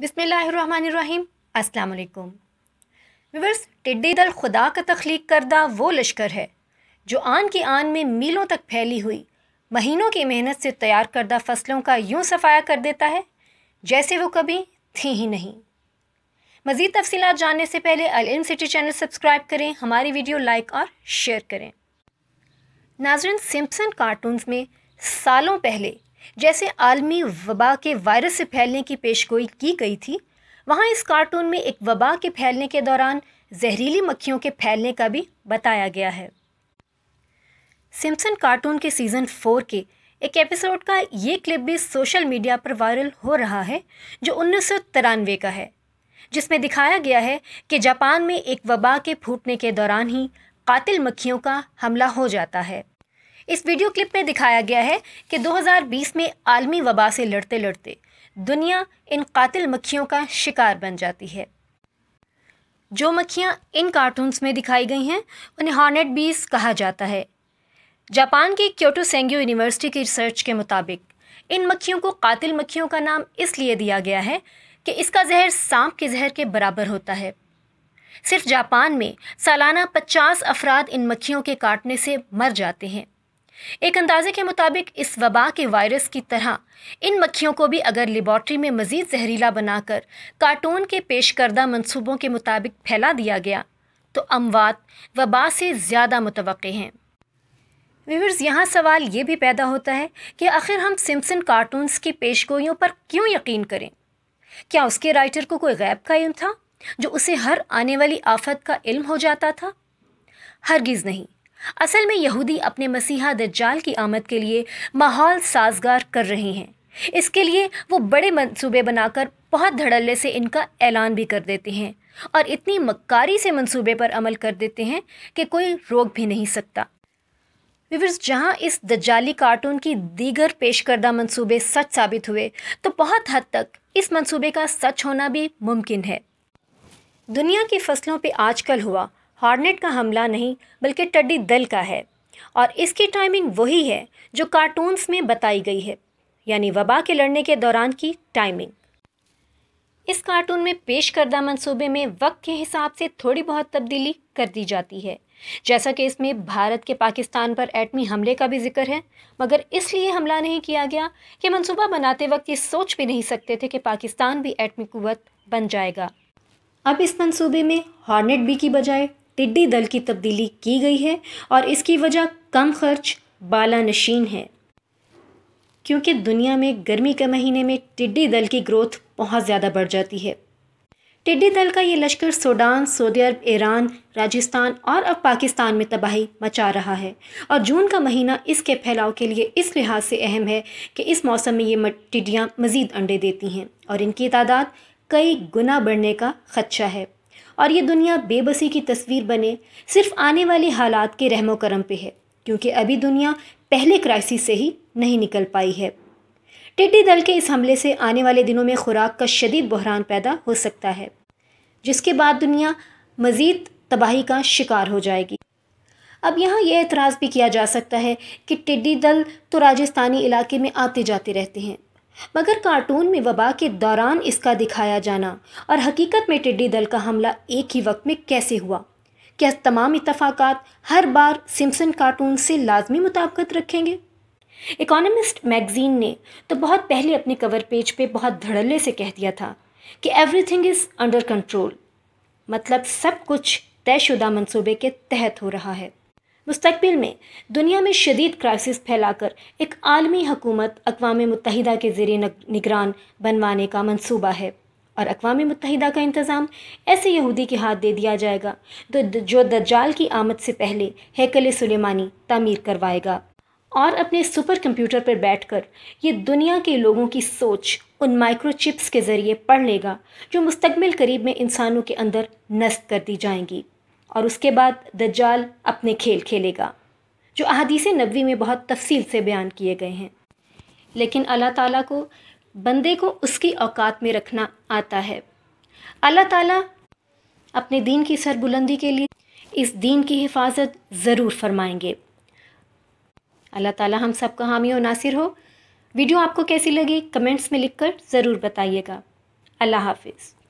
बिसमीम वालेकुम विवर्स टिड्डी दल खुदा का तख्लीक करदा वो लश्कर है जो आन की आन में मीलों तक फैली हुई महीनों की मेहनत से तैयार करदा फसलों का यूं सफाया कर देता है जैसे वो कभी थी ही नहीं मज़ीद तफसी जानने से पहले अल सिटी चैनल सब्सक्राइब करें हमारी वीडियो लाइक और शेयर करें नाजरन सिम्पसन कार्टून्स में सालों पहले जैसे आलमी वबा के वायरस से फैलने की पेशगोई की गई थी वहाँ इस कार्टून में एक वबा के फैलने के दौरान जहरीली मक्खियों के फैलने का भी बताया गया है सिम्सन कार्टून के सीज़न फोर के एक एपिसोड का ये क्लिप भी सोशल मीडिया पर वायरल हो रहा है जो उन्नीस का है जिसमें दिखाया गया है कि जापान में एक वबा के फूटने के दौरान ही कातिल मक्खियों का हमला हो जाता है इस वीडियो क्लिप में दिखाया गया है कि 2020 में आलमी वबा से लड़ते लड़ते दुनिया इन कातिल मक्खियों का शिकार बन जाती है जो मक्खियाँ इन कार्टून्स में दिखाई गई हैं उन्हें हॉर्नेट बीस कहा जाता है जापान की क्योटो सेंग्यो यूनिवर्सिटी की रिसर्च के मुताबिक इन मक्खियों को कातिल मक्खियों का नाम इसलिए दिया गया है कि इसका जहर सांप के जहर के बराबर होता है सिर्फ जापान में सालाना 50 अफराद इन मक्खियों के काटने से मर जाते हैं एक अंदाजे के मुताबिक इस वबा के वायरस की तरह इन मक्खियों को भी अगर लेबॉर्ट्री में मज़ीद जहरीला बनाकर कार्टून के पेश करदा मनसूबों के मुताबिक फैला दिया गया तो अमवात वबा से ज़्यादा मुतव हैं व्यूवर्स यहाँ सवाल ये भी पैदा होता है कि आखिर हम सिमसन कार्टून्स की पेश पर क्यों यकीन करें क्या उसके राइटर को कोई गैब का इल्म था जो उसे हर आने वाली आफत का इल्म हो जाता था हरगिज़ नहीं असल में यहूदी अपने मसीहा दज्जाल की आमद के लिए माहौल साजगार कर रहे हैं इसके लिए वो बड़े मंसूबे बनाकर बहुत धड़ल्ले से इनका ऐलान भी कर देते हैं और इतनी मक्कारी से मंसूबे पर अमल कर देते हैं कि कोई रोक भी नहीं सकता विवर्स जहाँ इस दज्जाली कार्टून की दीगर पेश करदा मनसूबे सच साबित हुए तो बहुत हद तक इस मनसूबे का सच होना भी मुमकिन है दुनिया की फसलों पे आजकल हुआ हॉर्नेट का हमला नहीं बल्कि टड्डी दल का है और इसकी टाइमिंग वही है जो कार्टून्स में बताई गई है यानी वबा के लड़ने के दौरान की टाइमिंग इस कार्टून में पेश करदा मनसूबे में वक्त के हिसाब से थोड़ी बहुत तब्दीली कर दी जाती है जैसा कि इसमें भारत के पाकिस्तान पर एटमी हमले का भी जिक्र है मगर इसलिए हमला नहीं किया गया कि मंसूबा बनाते वक्त ये सोच भी नहीं सकते थे कि पाकिस्तान भी एटमी कुत बन जाएगा अब इस मंसूबे में हॉर्नेट बी की बजाय टिड्डी दल की तब्दीली की गई है और इसकी वजह कम खर्च बाला नशीन है क्योंकि दुनिया में गर्मी के महीने में टिड्डी दल की ग्रोथ बहुत ज़्यादा बढ़ जाती है टिड्डी दल का ये लश्कर Sudan Saudi Arabia Iran Rajasthan और अब पाकिस्तान में तबाही मचा रहा है और जून का महीना इसके फैलाव के लिए इस लिहाज से अहम है कि इस मौसम में ये टिड्डियाँ मज़ीद अंडे देती हैं और इनकी तादाद कई गुना बढ़ने का खदशा है और ये दुनिया बेबसी की तस्वीर बने सिर्फ आने वाले हालात के रहमो करम पे है क्योंकि अभी दुनिया पहले क्राइसिस से ही नहीं निकल पाई है टिड्डी दल के इस हमले से आने वाले दिनों में खुराक का शदीद बहरान पैदा हो सकता है जिसके बाद दुनिया मज़ीद तबाही का शिकार हो जाएगी अब यहाँ यह एतराज़ भी किया जा सकता है कि टिड्डी दल तो राजस्थानी इलाके में आते जाते रहते हैं मगर कार्टून में वबा के दौरान इसका दिखाया जाना और हकीकत में टिड्डी दल का हमला एक ही वक्त में कैसे हुआ क्या तमाम इतफाक़ात हर बार सिम्सन कार्टून से लाजमी मुताबकत रखेंगे इकोनमिस्ट मैगज़ीन ने तो बहुत पहले अपने कवर पेज पे बहुत धड़ल्ले से कह दिया था कि एवरीथिंग इज़ अंडर कंट्रोल मतलब सब कुछ तयशुदा मंसूबे के तहत हो रहा है मुस्तबिल में दुनिया में शदीद क्राइसिस फैलाकर एक आलमी हकूमत अकवा मुतहदा के ज़ेर निगरान बनवाने का मनसूबा है और अकवा मुतहदा का इंतज़ाम ऐसे यहूदी के हाथ दे दिया जाएगा तो जो दज्जाल की आमद से पहले हैकल सुलेमानी तमीर करवाएगा और अपने सुपर कंप्यूटर पर बैठकर ये दुनिया के लोगों की सोच उन माइक्रोचिप्स के ज़रिए पढ़ लेगा जो मुस्तबिल करीब में इंसानों के अंदर नस्ब कर दी जाएंगी और उसके बाद दज्जाल अपने खेल खेलेगा जो अहादीस नबी में बहुत तफसील से बयान किए गए हैं लेकिन अल्लाह ताला को बंदे को उसकी औकात में रखना आता है अल्लाह ताला अपने दीन की सरबुलंदी के लिए इस दीन की हिफाजत ज़रूर फरमाएंगे अल्लाह ताला हम सब का हामी और नासिर हो वीडियो आपको कैसी लगी कमेंट्स में लिखकर ज़रूर बताइएगा अल्लाह हाफिज़